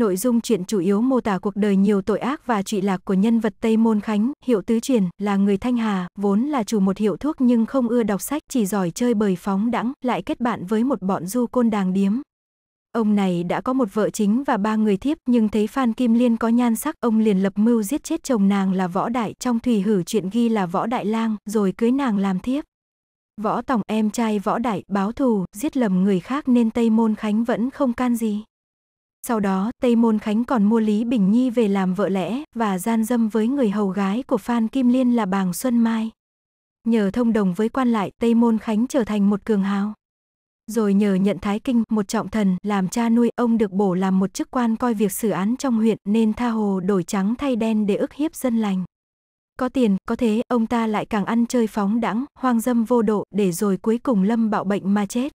Nội dung truyện chủ yếu mô tả cuộc đời nhiều tội ác và trụy lạc của nhân vật Tây Môn Khánh, hiệu tứ truyền, là người Thanh Hà, vốn là chủ một hiệu thuốc nhưng không ưa đọc sách, chỉ giỏi chơi bời phóng đãng, lại kết bạn với một bọn du côn đàng điếm. Ông này đã có một vợ chính và ba người thiếp nhưng thấy Phan Kim Liên có nhan sắc, ông liền lập mưu giết chết chồng nàng là Võ Đại, trong thủy hử chuyện ghi là Võ Đại Lang, rồi cưới nàng làm thiếp. Võ Tòng em trai Võ Đại báo thù, giết lầm người khác nên Tây Môn Khánh vẫn không can gì. Sau đó, Tây Môn Khánh còn mua Lý Bình Nhi về làm vợ lẽ và gian dâm với người hầu gái của Phan Kim Liên là Bàng Xuân Mai. Nhờ thông đồng với quan lại, Tây Môn Khánh trở thành một cường hào. Rồi nhờ nhận Thái Kinh, một trọng thần, làm cha nuôi, ông được bổ làm một chức quan coi việc xử án trong huyện nên tha hồ đổi trắng thay đen để ức hiếp dân lành. Có tiền, có thế, ông ta lại càng ăn chơi phóng đãng, hoang dâm vô độ, để rồi cuối cùng lâm bạo bệnh mà chết.